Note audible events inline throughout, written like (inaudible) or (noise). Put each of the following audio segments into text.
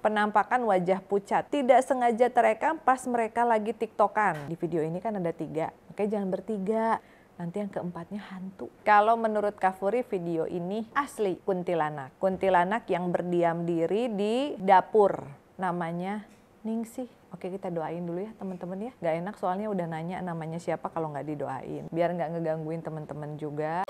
penampakan wajah pucat. Tidak sengaja terekam pas mereka lagi tiktokan. Di video ini kan ada tiga, oke jangan bertiga. Nanti yang keempatnya hantu. Kalau menurut Kafuri video ini asli kuntilanak. Kuntilanak yang berdiam diri di dapur. Namanya Ningsih. Oke kita doain dulu ya teman-teman ya. Gak enak soalnya udah nanya namanya siapa kalau nggak didoain. Biar nggak ngegangguin teman-teman juga.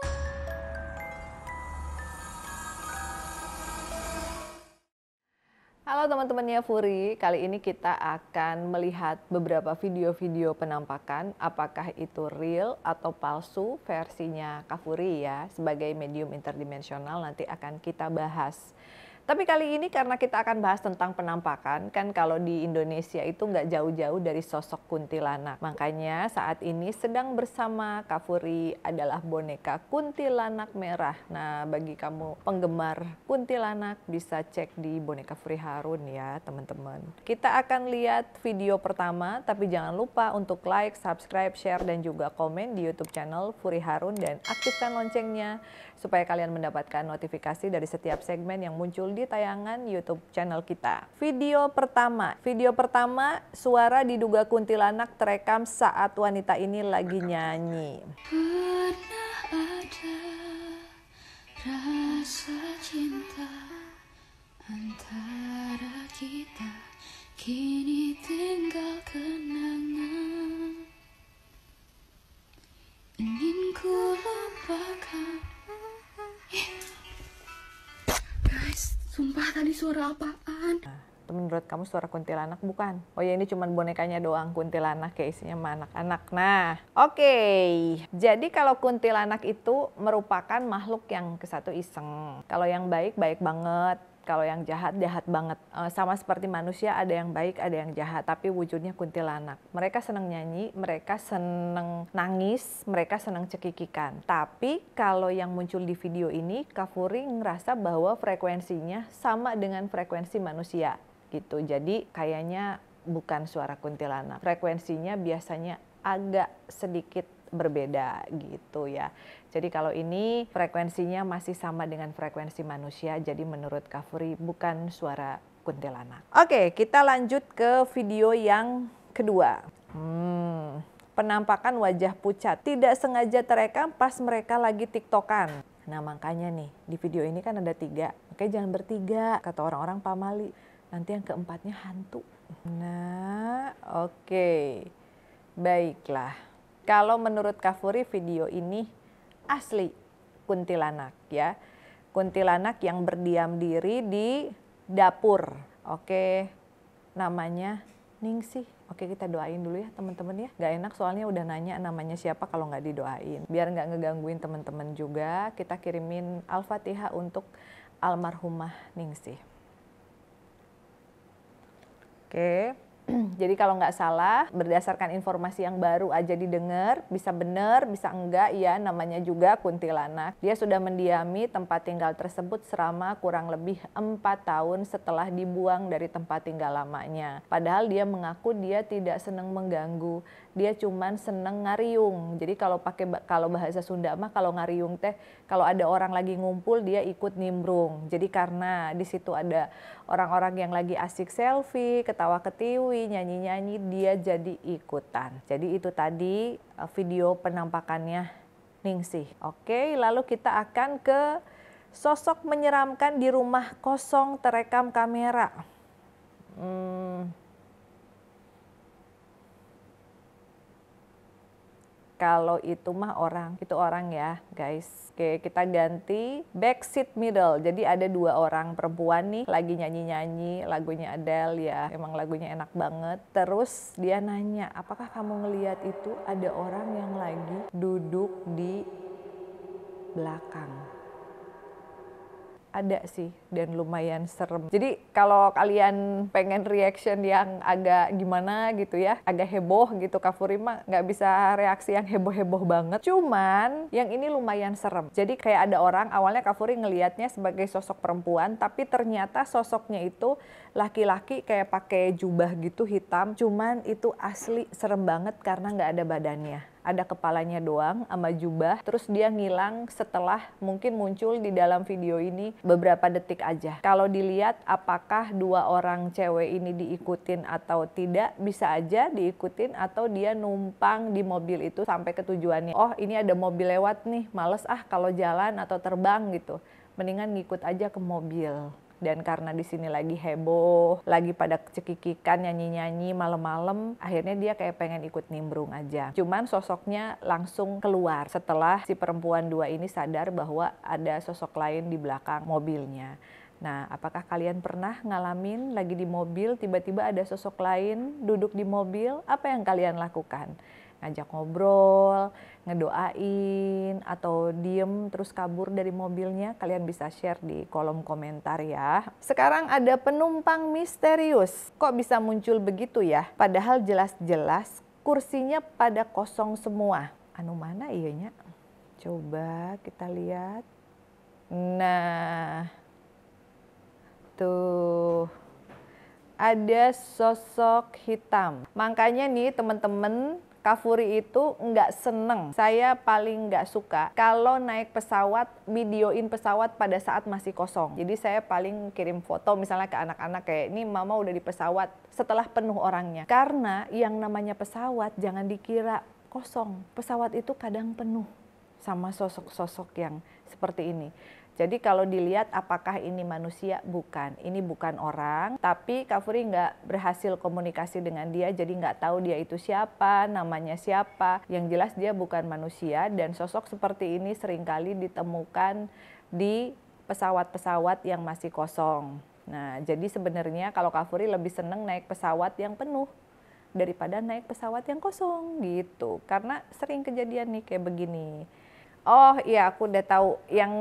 Halo teman-temannya Furi, kali ini kita akan melihat beberapa video-video penampakan apakah itu real atau palsu versinya Kafuri ya sebagai medium interdimensional nanti akan kita bahas. Tapi kali ini karena kita akan bahas tentang penampakan, kan kalau di Indonesia itu nggak jauh-jauh dari sosok kuntilanak. Makanya saat ini sedang bersama Kafuri adalah boneka kuntilanak merah. Nah, bagi kamu penggemar kuntilanak bisa cek di boneka Furi Harun ya, teman-teman. Kita akan lihat video pertama, tapi jangan lupa untuk like, subscribe, share, dan juga komen di YouTube channel Furi Harun dan aktifkan loncengnya supaya kalian mendapatkan notifikasi dari setiap segmen yang muncul di di tayangan YouTube channel kita. Video pertama, video pertama suara diduga kuntilanak terekam saat wanita ini lagi nyanyi. rasa cinta antara kita. kita suara apa menurut kamu suara kuntilanak bukan? Oh ya ini cuma bonekanya doang kuntilanak ya isinya sama anak-anak. Nah, oke. Okay. Jadi kalau kuntilanak itu merupakan makhluk yang kesatu iseng. Kalau yang baik baik banget, kalau yang jahat jahat banget. Eh, sama seperti manusia ada yang baik, ada yang jahat, tapi wujudnya kuntilanak. Mereka senang nyanyi, mereka senang nangis, mereka senang cekikikan. Tapi kalau yang muncul di video ini, Kafuri ngerasa bahwa frekuensinya sama dengan frekuensi manusia gitu. Jadi kayaknya bukan suara kuntilanak. Frekuensinya biasanya agak sedikit berbeda gitu ya. Jadi kalau ini frekuensinya masih sama dengan frekuensi manusia, jadi menurut Kafuri bukan suara kuntilanak. Oke, kita lanjut ke video yang kedua. Hmm, penampakan wajah pucat tidak sengaja terekam pas mereka lagi tiktokan. Nah makanya nih di video ini kan ada tiga, oke jangan bertiga kata orang-orang pamali Nanti yang keempatnya hantu. Nah, oke. Okay. Baiklah. Kalau menurut Kafuri video ini asli kuntilanak ya. Kuntilanak yang berdiam diri di dapur. Oke. Okay. Namanya Ningsih. Oke kita doain dulu ya teman-teman ya. Gak enak soalnya udah nanya namanya siapa kalau nggak didoain. Biar nggak ngegangguin teman-teman juga, kita kirimin Al-Fatihah untuk almarhumah Ningsih. Oke. (clears throat) Jadi kalau nggak salah, berdasarkan informasi yang baru aja didengar, bisa benar, bisa enggak, ya namanya juga kuntilanak. Dia sudah mendiami tempat tinggal tersebut selama kurang lebih empat tahun setelah dibuang dari tempat tinggal lamanya. Padahal dia mengaku dia tidak senang mengganggu dia cuman seneng ngariung. Jadi kalau pakai kalau bahasa Sunda mah kalau ngariung teh kalau ada orang lagi ngumpul dia ikut nimbrung. Jadi karena di situ ada orang-orang yang lagi asik selfie, ketawa ketiwi, nyanyi-nyanyi, dia jadi ikutan. Jadi itu tadi eh, video penampakannya Ningsih. Oke, lalu kita akan ke sosok menyeramkan di rumah kosong terekam kamera. Hmm, Kalau itu mah orang, itu orang ya guys. Oke, kita ganti back seat middle. Jadi ada dua orang perempuan nih lagi nyanyi-nyanyi lagunya Adele ya. Emang lagunya enak banget. Terus dia nanya, "Apakah kamu ngelihat itu ada orang yang lagi duduk di belakang?" ada sih dan lumayan serem. Jadi kalau kalian pengen reaction yang agak gimana gitu ya, agak heboh gitu Kafuri mah nggak bisa reaksi yang heboh-heboh banget. Cuman yang ini lumayan serem. Jadi kayak ada orang awalnya Kafuri ngelihatnya sebagai sosok perempuan tapi ternyata sosoknya itu laki-laki kayak pakai jubah gitu hitam. Cuman itu asli serem banget karena nggak ada badannya ada kepalanya doang sama jubah terus dia ngilang setelah mungkin muncul di dalam video ini beberapa detik aja kalau dilihat apakah dua orang cewek ini diikutin atau tidak bisa aja diikutin atau dia numpang di mobil itu sampai ke tujuannya oh ini ada mobil lewat nih males ah kalau jalan atau terbang gitu mendingan ngikut aja ke mobil dan karena di sini lagi heboh, lagi pada cekikikan nyanyi-nyanyi malam-malam, akhirnya dia kayak pengen ikut nimbrung aja. Cuman sosoknya langsung keluar setelah si perempuan dua ini sadar bahwa ada sosok lain di belakang mobilnya. Nah, apakah kalian pernah ngalamin lagi di mobil tiba-tiba ada sosok lain duduk di mobil? Apa yang kalian lakukan? ngajak ngobrol, ngedoain, atau diem terus kabur dari mobilnya, kalian bisa share di kolom komentar ya. Sekarang ada penumpang misterius. Kok bisa muncul begitu ya? Padahal jelas-jelas kursinya pada kosong semua. Anu mana ianya? Coba kita lihat. Nah, tuh ada sosok hitam. Makanya nih teman-teman Kafuri itu nggak seneng. Saya paling nggak suka kalau naik pesawat, videoin pesawat pada saat masih kosong. Jadi saya paling kirim foto misalnya ke anak-anak kayak ini mama udah di pesawat setelah penuh orangnya. Karena yang namanya pesawat jangan dikira kosong. Pesawat itu kadang penuh sama sosok-sosok yang seperti ini. Jadi kalau dilihat apakah ini manusia? Bukan, ini bukan orang. Tapi Kafuri nggak berhasil komunikasi dengan dia, jadi nggak tahu dia itu siapa, namanya siapa. Yang jelas dia bukan manusia dan sosok seperti ini seringkali ditemukan di pesawat-pesawat yang masih kosong. Nah, jadi sebenarnya kalau Kafuri lebih seneng naik pesawat yang penuh daripada naik pesawat yang kosong gitu. Karena sering kejadian nih kayak begini. Oh iya aku udah tahu yang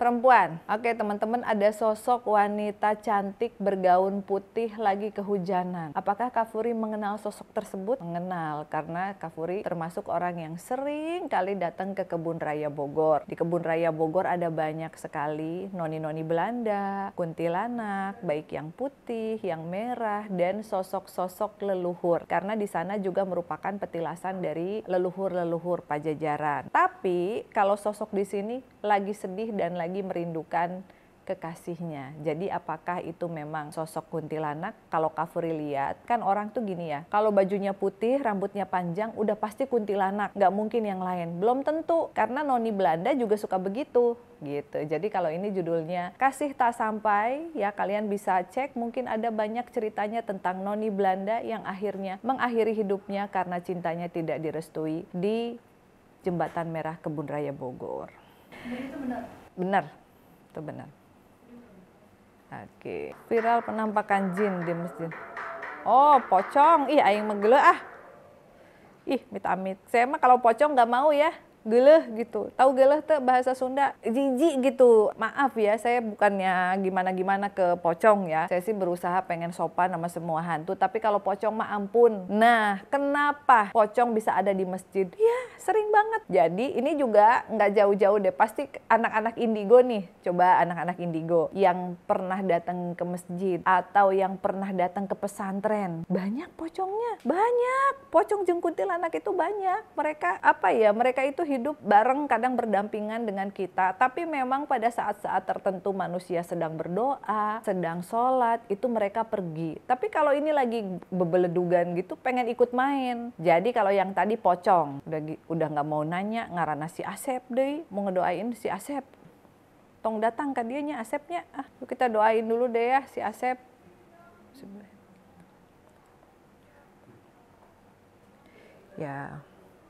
perempuan. Oke, teman-teman ada sosok wanita cantik bergaun putih lagi kehujanan. Apakah Kafuri mengenal sosok tersebut? Mengenal karena Kafuri termasuk orang yang sering kali datang ke kebun raya Bogor. Di kebun raya Bogor ada banyak sekali noni-noni Belanda, kuntilanak, baik yang putih, yang merah dan sosok-sosok leluhur. Karena di sana juga merupakan petilasan dari leluhur-leluhur Pajajaran. Tapi kalau sosok di sini lagi sedih dan lagi lagi merindukan kekasihnya. Jadi apakah itu memang sosok kuntilanak? Kalau Kafuri lihat, kan orang tuh gini ya, kalau bajunya putih, rambutnya panjang, udah pasti kuntilanak, nggak mungkin yang lain. Belum tentu, karena noni Belanda juga suka begitu gitu. Jadi kalau ini judulnya Kasih Tak Sampai, ya kalian bisa cek mungkin ada banyak ceritanya tentang noni Belanda yang akhirnya mengakhiri hidupnya karena cintanya tidak direstui di Jembatan Merah Kebun Raya Bogor. Jadi itu benar benar itu benar oke viral penampakan jin di masjid oh pocong ih aing menggelo ah ih mitamit saya mah kalau pocong nggak mau ya geleh gitu. Tahu geleh tuh bahasa Sunda, jijik gitu. Maaf ya, saya bukannya gimana-gimana ke pocong ya. Saya sih berusaha pengen sopan sama semua hantu, tapi kalau pocong mah ampun. Nah, kenapa pocong bisa ada di masjid? Ya, sering banget. Jadi ini juga nggak jauh-jauh deh. Pasti anak-anak indigo nih. Coba anak-anak indigo yang pernah datang ke masjid atau yang pernah datang ke pesantren. Banyak pocongnya. Banyak. Pocong jengkutil anak itu banyak. Mereka apa ya? Mereka itu hidup hidup bareng kadang berdampingan dengan kita. Tapi memang pada saat-saat tertentu manusia sedang berdoa, sedang sholat, itu mereka pergi. Tapi kalau ini lagi bebeledugan gitu pengen ikut main. Jadi kalau yang tadi pocong, udah udah nggak mau nanya ngarana si Asep deh, mau ngedoain si Asep. Tong datang ke dianya Asepnya, ah kita doain dulu deh ya si Asep. Ya,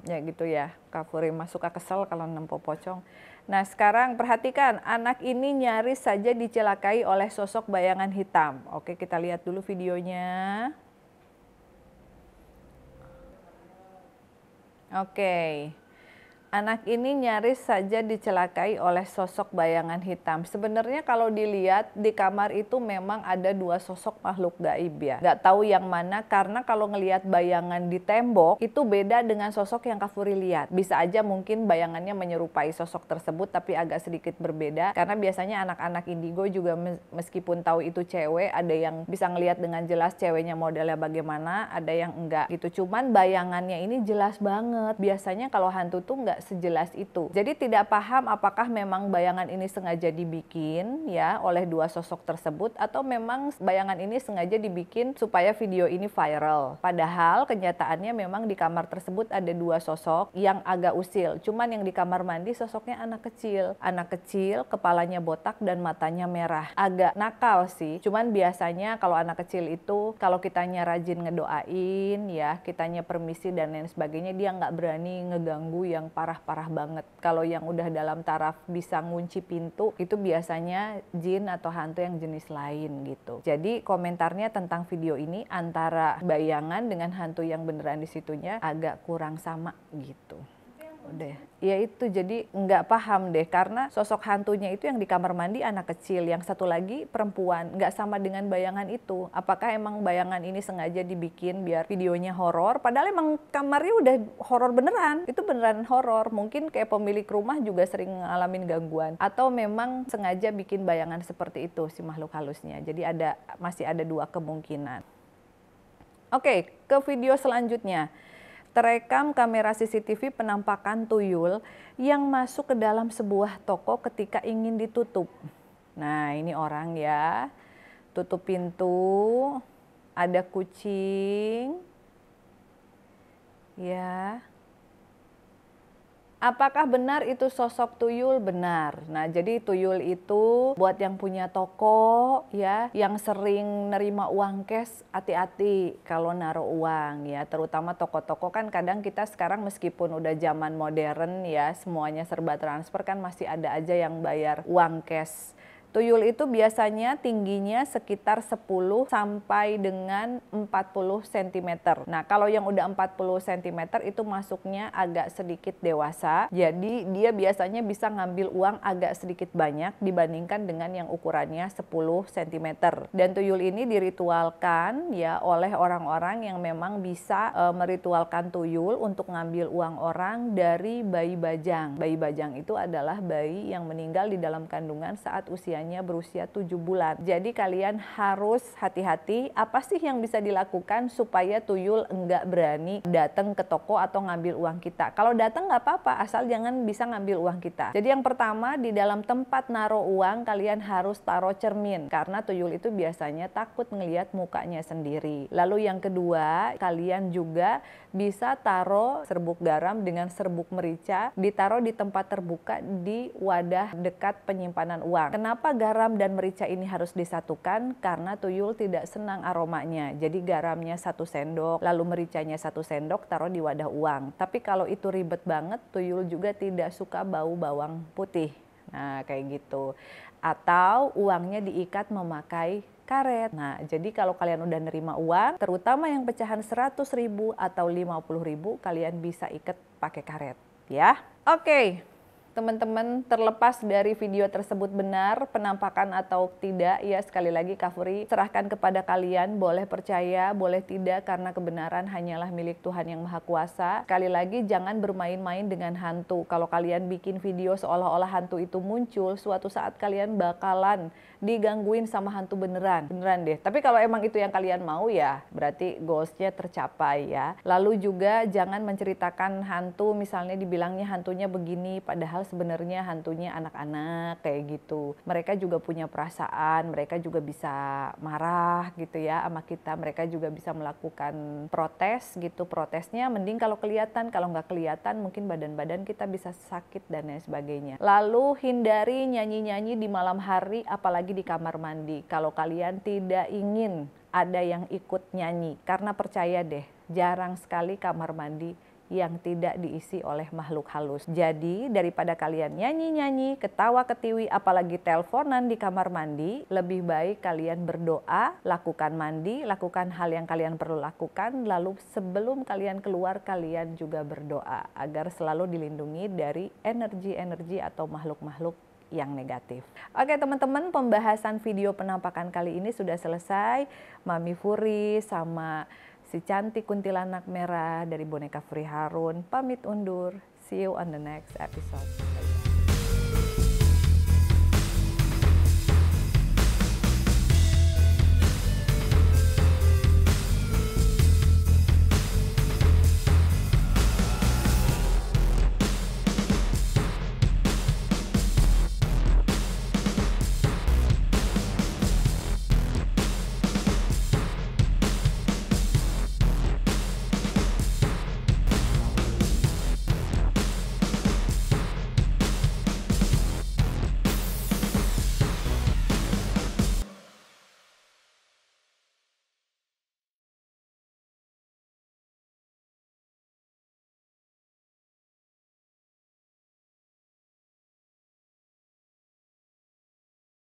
ya gitu ya kak mas suka kesel kalau nempo pocong nah sekarang perhatikan anak ini nyaris saja dicelakai oleh sosok bayangan hitam oke kita lihat dulu videonya oke anak ini nyaris saja dicelakai oleh sosok bayangan hitam. Sebenarnya kalau dilihat di kamar itu memang ada dua sosok makhluk gaib ya. Gak tahu yang mana karena kalau ngelihat bayangan di tembok itu beda dengan sosok yang Kafuri lihat. Bisa aja mungkin bayangannya menyerupai sosok tersebut tapi agak sedikit berbeda karena biasanya anak-anak indigo juga meskipun tahu itu cewek ada yang bisa ngelihat dengan jelas ceweknya modelnya bagaimana, ada yang enggak gitu. Cuman bayangannya ini jelas banget. Biasanya kalau hantu tuh enggak sejelas itu. Jadi tidak paham apakah memang bayangan ini sengaja dibikin ya oleh dua sosok tersebut atau memang bayangan ini sengaja dibikin supaya video ini viral. Padahal kenyataannya memang di kamar tersebut ada dua sosok yang agak usil. Cuman yang di kamar mandi sosoknya anak kecil. Anak kecil, kepalanya botak dan matanya merah. Agak nakal sih. Cuman biasanya kalau anak kecil itu kalau kitanya rajin ngedoain ya, kitanya permisi dan lain sebagainya dia nggak berani ngeganggu yang para parah-parah banget. Kalau yang udah dalam taraf bisa ngunci pintu, itu biasanya jin atau hantu yang jenis lain gitu. Jadi komentarnya tentang video ini antara bayangan dengan hantu yang beneran disitunya agak kurang sama gitu deh. Ya itu jadi nggak paham deh karena sosok hantunya itu yang di kamar mandi anak kecil, yang satu lagi perempuan nggak sama dengan bayangan itu. Apakah emang bayangan ini sengaja dibikin biar videonya horor? Padahal emang kamarnya udah horor beneran, itu beneran horor. Mungkin kayak pemilik rumah juga sering ngalamin gangguan atau memang sengaja bikin bayangan seperti itu si makhluk halusnya. Jadi ada masih ada dua kemungkinan. Oke, ke video selanjutnya terekam kamera CCTV penampakan tuyul yang masuk ke dalam sebuah toko ketika ingin ditutup. Nah, ini orang ya. Tutup pintu, ada kucing. Ya. Apakah benar itu sosok tuyul? Benar. Nah, jadi tuyul itu buat yang punya toko ya, yang sering nerima uang cash, hati-hati kalau naruh uang ya, terutama toko-toko kan kadang kita sekarang meskipun udah zaman modern ya, semuanya serba transfer kan masih ada aja yang bayar uang cash. Tuyul itu biasanya tingginya sekitar 10 sampai dengan 40 cm. Nah, kalau yang udah 40 cm itu masuknya agak sedikit dewasa. Jadi dia biasanya bisa ngambil uang agak sedikit banyak dibandingkan dengan yang ukurannya 10 cm. Dan tuyul ini diritualkan ya oleh orang-orang yang memang bisa e, meritualkan tuyul untuk ngambil uang orang dari bayi bajang. Bayi bajang itu adalah bayi yang meninggal di dalam kandungan saat usia usianya berusia 7 bulan. Jadi kalian harus hati-hati apa sih yang bisa dilakukan supaya tuyul enggak berani datang ke toko atau ngambil uang kita. Kalau datang nggak apa-apa asal jangan bisa ngambil uang kita. Jadi yang pertama di dalam tempat naruh uang kalian harus taruh cermin karena tuyul itu biasanya takut ngelihat mukanya sendiri. Lalu yang kedua kalian juga bisa taruh serbuk garam dengan serbuk merica ditaruh di tempat terbuka di wadah dekat penyimpanan uang. Kenapa garam dan merica ini harus disatukan? Karena tuyul tidak senang aromanya. Jadi garamnya satu sendok, lalu mericanya satu sendok, taruh di wadah uang. Tapi kalau itu ribet banget, tuyul juga tidak suka bau bawang putih. Nah, kayak gitu. Atau uangnya diikat memakai karet. Nah, jadi kalau kalian udah nerima uang, terutama yang pecahan 100 ribu atau 50 ribu, kalian bisa ikat pakai karet. Ya, oke teman-teman terlepas dari video tersebut benar, penampakan atau tidak, ya sekali lagi Kafuri serahkan kepada kalian, boleh percaya, boleh tidak, karena kebenaran hanyalah milik Tuhan yang Maha Kuasa. Sekali lagi, jangan bermain-main dengan hantu. Kalau kalian bikin video seolah-olah hantu itu muncul, suatu saat kalian bakalan digangguin sama hantu beneran. Beneran deh. Tapi kalau emang itu yang kalian mau ya, berarti goalsnya tercapai ya. Lalu juga jangan menceritakan hantu misalnya dibilangnya hantunya begini padahal sebenarnya hantunya anak-anak kayak gitu. Mereka juga punya perasaan, mereka juga bisa marah gitu ya sama kita. Mereka juga bisa melakukan protes gitu. Protesnya mending kalau kelihatan, kalau nggak kelihatan mungkin badan-badan kita bisa sakit dan lain sebagainya. Lalu hindari nyanyi-nyanyi di malam hari apalagi lagi di kamar mandi. Kalau kalian tidak ingin ada yang ikut nyanyi, karena percaya deh, jarang sekali kamar mandi yang tidak diisi oleh makhluk halus. Jadi daripada kalian nyanyi-nyanyi, ketawa ketiwi, apalagi teleponan di kamar mandi, lebih baik kalian berdoa, lakukan mandi, lakukan hal yang kalian perlu lakukan, lalu sebelum kalian keluar kalian juga berdoa agar selalu dilindungi dari energi-energi atau makhluk-makhluk yang negatif. Oke teman-teman, pembahasan video penampakan kali ini sudah selesai. Mami Furi sama si cantik kuntilanak merah dari boneka Furi Harun pamit undur. See you on the next episode.